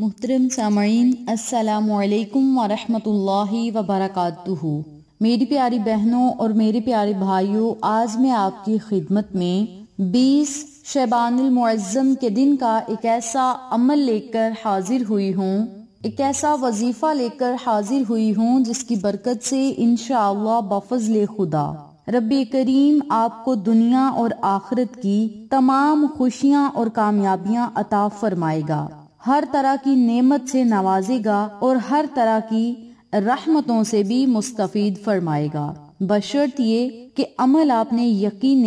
मुहतरम सामीन असलकम वरहि वबरक मेरी प्यारी बहनों और मेरे प्यारे भाइयों आज मैं आपकी खिदमत में 20 शैबानज़म के दिन का एक ऐसा अमल लेकर हाजिर हुई हूँ एक ऐसा वजीफ़ा लेकर हाजिर हुई हूँ जिसकी बरकत से इन शफजल खुदा रब करीम आपको दुनिया और आखरत की तमाम खुशियाँ और कामयाबियाँ अता फरमाएगा हर तरह की नेमत से नवाजेगा और हर तरह की रहमतों से भी मुस्तफ़ फरमाएगा बशर्त ये कि अमल आपने यकीन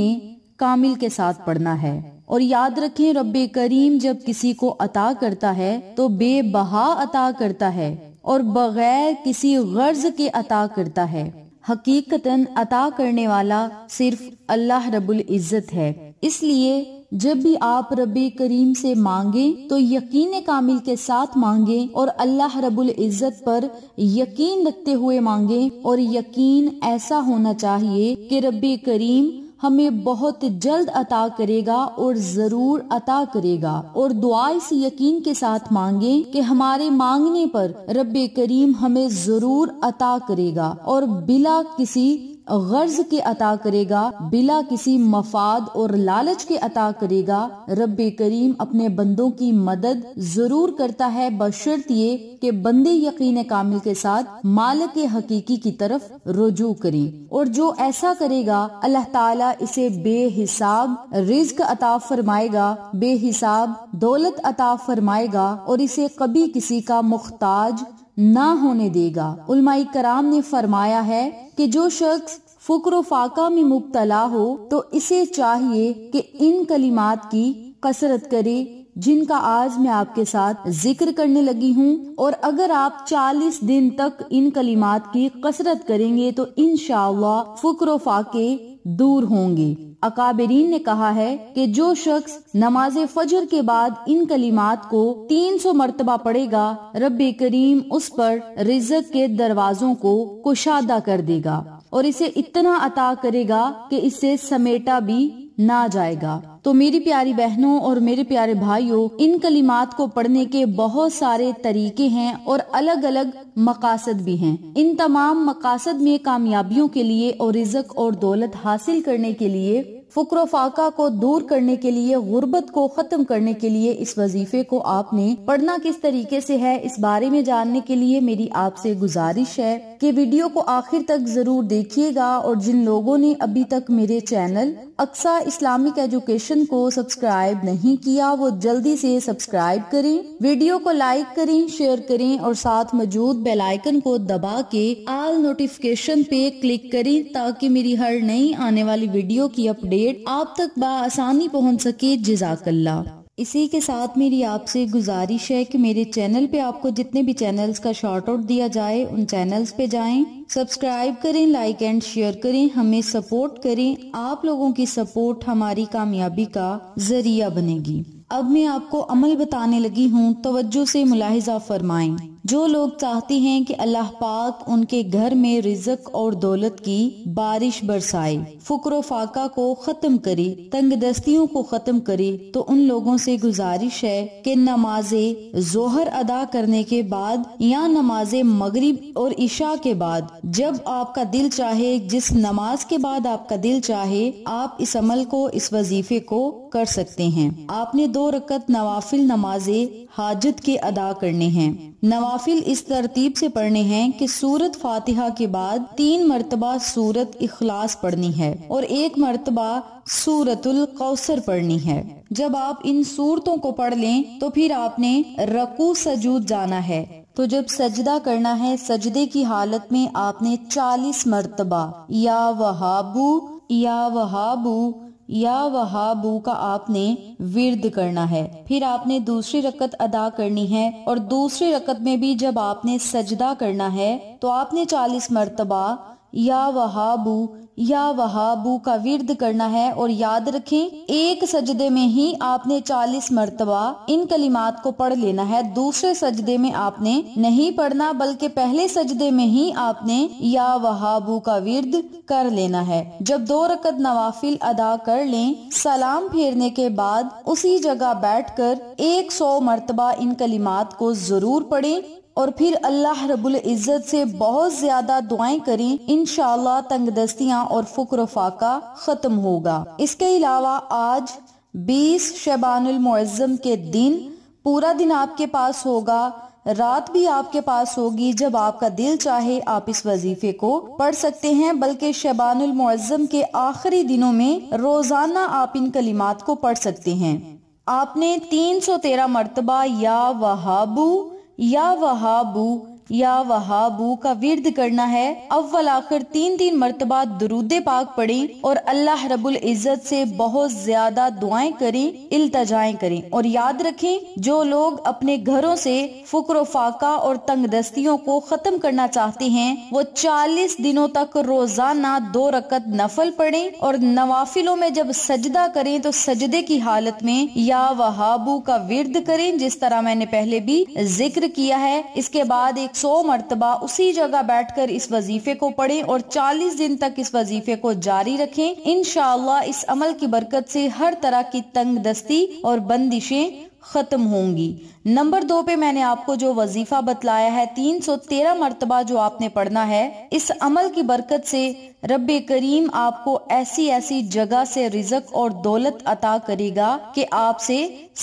कामिल के साथ पढ़ना है और याद रखें रब करीम जब किसी को अता करता है तो बेबहा अता करता है और बगैर किसी गर्ज के अता करता है हकीकतन अता करने वाला सिर्फ अल्लाह रबुल इज़्ज़त है इसलिए जब भी आप रब करीम से मांगें तो यकीन कामिल के साथ मांगें और अल्लाह रबुल इज़्ज़त पर यकीन रखते हुए मांगें और यकीन ऐसा होना चाहिए कि रब करीम हमें बहुत जल्द अता करेगा और जरूर अता करेगा और दुआ इस यकीन के साथ मांगे कि हमारे मांगने पर रब करीम हमें जरूर अता करेगा और बिला किसी गर्ज के अता करेगा बिला किसी मफाद और लालच के अता करेगा रब करीम अपने बंदों की मदद जरूर करता है बशर्त ये के बंदे यकीन कामिल के साथ मालक के हकीकी की तरफ रुजू करें और जो ऐसा करेगा अल्लाह ताला इसे बेहिसाब रिज्क अता फरमाएगा बेहिसाब दौलत अता फरमाएगा और इसे कभी किसी का मुख्ताज ना होने देगा उलमाई कराम ने फरमाया है कि जो शख्स फुकर फाका में मुबतला हो तो इसे चाहिए कि इन कलिमात की कसरत करे जिनका आज मैं आपके साथ जिक्र करने लगी हूँ और अगर आप 40 दिन तक इन कलिमात की कसरत करेंगे तो इन फुकर फाके दूर होंगे अकाबरीन ने कहा है कि जो शख्स नमाज फजर के बाद इन कलिमात को 300 मरतबा पढ़ेगा रब करीम उस पर रिजक के दरवाजों को कुशादा कर देगा और इसे इतना अता करेगा कि इसे समेटा भी ना जाएगा तो मेरी प्यारी बहनों और मेरे प्यारे भाइयों इन कलिमात को पढ़ने के बहुत सारे तरीके हैं और अलग अलग मकासद भी हैं इन तमाम मकासद में कामयाबियों के लिए और रिजक और दौलत हासिल करने के लिए फकर फाका को दूर करने के लिए गुर्बत को खत्म करने के लिए इस वजीफे को आपने पढ़ना किस तरीके से है इस बारे में जानने के लिए मेरी आपसे गुजारिश है कि वीडियो को आखिर तक जरूर देखिएगा और जिन लोगों ने अभी तक मेरे चैनल अक्सा इस्लामिक एजुकेशन को सब्सक्राइब नहीं किया वो जल्दी से सब्सक्राइब करें वीडियो को लाइक करें शेयर करें और साथ मौजूद बेलाइकन को दबा के आल नोटिफिकेशन पे क्लिक करें ताकि मेरी हर नई आने वाली वीडियो की अपडेट अपडेट आप तक बसानी पहुँच सके जजाकल्ला इसी के साथ मेरी आपसे गुजारिश है कि मेरे चैनल पे आपको जितने भी चैनल्स का शॉर्ट आउट दिया जाए उन चैनल्स पे जाएं, सब्सक्राइब करें लाइक एंड शेयर करें हमें सपोर्ट करें आप लोगों की सपोर्ट हमारी कामयाबी का जरिया बनेगी अब मैं आपको अमल बताने लगी हूँ तोज्जो से मुलाहिजा फरमाएं जो लोग चाहते हैं कि अल्लाह पाक उनके घर में रिजक और दौलत की बारिश बरसाए फुकर फाका को खत्म करे तंग दस्तियों को खत्म करे तो उन लोगों से गुजारिश है कि नमाजे जोहर अदा करने के बाद या नमाजे मगरिब और इशा के बाद जब आपका दिल चाहे जिस नमाज के बाद आपका दिल चाहे आप इस अमल को इस वजीफे को कर सकते हैं आपने दो रकत नवाफिल नमाजे हाजत के अदा करने हैं नवा नवाफिल इस तरतीब से पढ़ने हैं कि सूरत फातिहा के बाद तीन मरतबा सूरत इखलास पढ़नी है और एक मरतबा सूरतुल कौसर पढ़नी है जब आप इन सूरतों को पढ़ लें तो फिर आपने रकू सजूद जाना है तो जब सजदा करना है सजदे की हालत में आपने चालीस मरतबा या वहाबू या वहाबू या वहाबू का आपने विर्द करना है फिर आपने दूसरी रकत अदा करनी है और दूसरी रकत में भी जब आपने सजदा करना है तो आपने चालीस मरतबा या वहाबू या वहाबू का विर्द करना है और याद रखें एक सजदे में ही आपने चालीस मरतबा इन कलिमात को पढ़ लेना है दूसरे सजदे में आपने नहीं पढ़ना बल्कि पहले सजदे में ही आपने या वहाबू का विर्द कर लेना है जब दो रकत नवाफिल अदा कर लें सलाम फेरने के बाद उसी जगह बैठ कर एक सौ मरतबा इन कलिमात को जरूर पढ़ें और फिर अल्लाह रबुल इज़्ज़त से बहुत ज्यादा दुआएं करें इन तंग दस्तियाँ और फुक्र फाका खत्म होगा इसके अलावा आज 20 शबानुल मुअज़्ज़म के दिन पूरा दिन आपके पास होगा रात भी आपके पास होगी जब आपका दिल चाहे आप इस वजीफे को पढ़ सकते हैं बल्कि शबानुल मुअज़्ज़म के आखिरी दिनों में रोजाना आप इन कलिमात को पढ़ सकते हैं आपने तीन सौ तेरह मरतबा या वहाबू Я вагабу या बू का विरद करना है अव्वल आखिर तीन तीन मरतबा दरूद पाक पढ़ें और अल्लाह रबुल इज़्ज़त से बहुत ज्यादा दुआएं करें इल्तजाएं करें और याद रखें जो लोग अपने घरों से फुकर फाका और तंग दस्तियों को खत्म करना चाहते हैं वो चालीस दिनों तक रोजाना दो रकत नफल पड़े और नवाफिलों में जब सजदा करें तो सजदे की हालत में या वहाबू का विरद करें जिस तरह मैंने पहले भी जिक्र किया है इसके बाद एक सौ मरतबा उसी जगह बैठ कर इस वजीफे को पढ़े और चालीस दिन तक इस वजीफे को जारी रखे इन इस अमल की बरकत से हर तरह की तंग दस्ती और बंदिशें ख़त्म होंगी नंबर दो पे मैंने आपको जो वजीफा बतलाया है तीन सौ तेरह मरतबा जो आपने पढ़ना है इस अमल की बरकत से रब करीम आपको ऐसी ऐसी जगह से रिजक और दौलत अता करेगा कि आपसे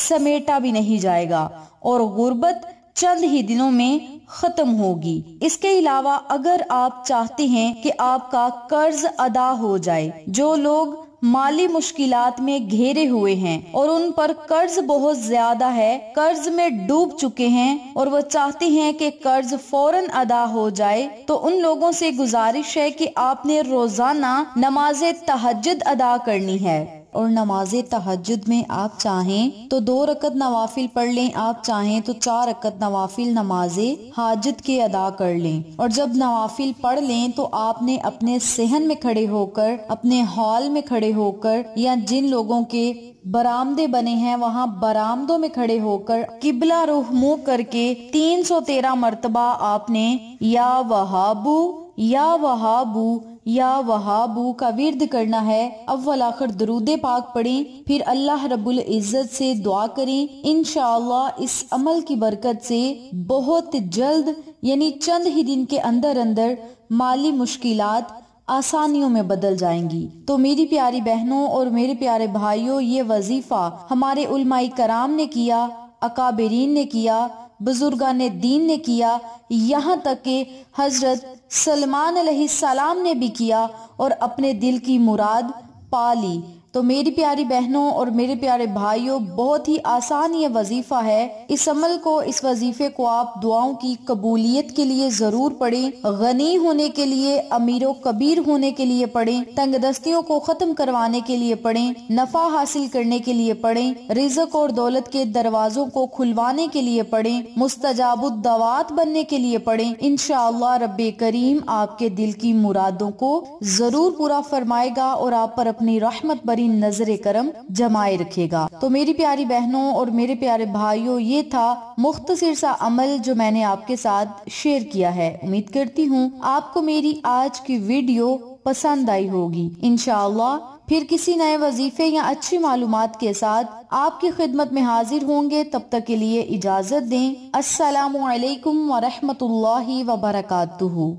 समेटा भी नहीं जाएगा और गुर्बत चंद ही दिनों में खत्म होगी इसके अलावा अगर आप चाहते हैं कि आपका कर्ज अदा हो जाए जो लोग माली मुश्किल में घेरे हुए हैं और उन पर कर्ज बहुत ज्यादा है कर्ज में डूब चुके हैं और वो चाहते हैं कि कर्ज फौरन अदा हो जाए तो उन लोगों से गुजारिश है कि आपने रोजाना नमाज तहजद अदा करनी है और नमाज तहजद में आप चाहें तो दो रकत नवाफिल पढ़ लें आप चाहें तो चार रकत नवाफिल नमाज हाजत के अदा कर लें और जब नवाफिल पढ़ लें तो आपने अपने सेहन में खड़े होकर अपने हॉल में खड़े होकर या जिन लोगों के बरामदे बने हैं वहाँ बरामदों में खड़े होकर किबला रुख मुँह करके तीन सौ तेरह मरतबा आपने या वहाबू या वहाबू या वहाबू का विरद करना है अव्वल आखिर दरूद पाक पढ़ें फिर अल्लाह रबुल इज़्ज़त से दुआ करें इन इस अमल की बरकत से बहुत जल्द यानी चंद ही दिन के अंदर अंदर माली मुश्किल आसानियों में बदल जाएंगी तो मेरी प्यारी बहनों और मेरे प्यारे भाइयों ये वजीफा हमारे उलमाई कराम ने किया अकाबरीन ने किया बुजुर्गान दीन ने किया यहाँ तक के हजरत सलमान सलाम ने भी किया और अपने दिल की मुराद पा ली तो मेरी प्यारी बहनों और मेरे प्यारे भाइयों बहुत ही आसान ये वजीफा है इस अमल को इस वजीफे को आप दुआओं की कबूलियत के लिए जरूर पढ़ें गनी होने के लिए अमीरों कबीर होने के लिए पढ़ें तंग दस्तियों को खत्म करवाने के लिए पढ़ें नफा हासिल करने के लिए पढ़ें रिजक और दौलत के दरवाजों को खुलवाने के लिए पढ़ें दवात बनने के लिए पढ़ें इनशाला रब करीम आपके दिल की मुरादों को जरूर पूरा फरमाएगा और आप पर अपनी रहमत बरी तरीन नजर करम जमाए रखेगा तो मेरी प्यारी बहनों और मेरे प्यारे भाइयों ये था मुख्तर सा अमल जो मैंने आपके साथ शेयर किया है उम्मीद करती हूँ आपको मेरी आज की वीडियो पसंद आई होगी इनशाला फिर किसी नए वजीफे या अच्छी मालूम के साथ आपकी खिदमत में हाजिर होंगे तब तक के लिए इजाज़त दें असलकम लाही वरकू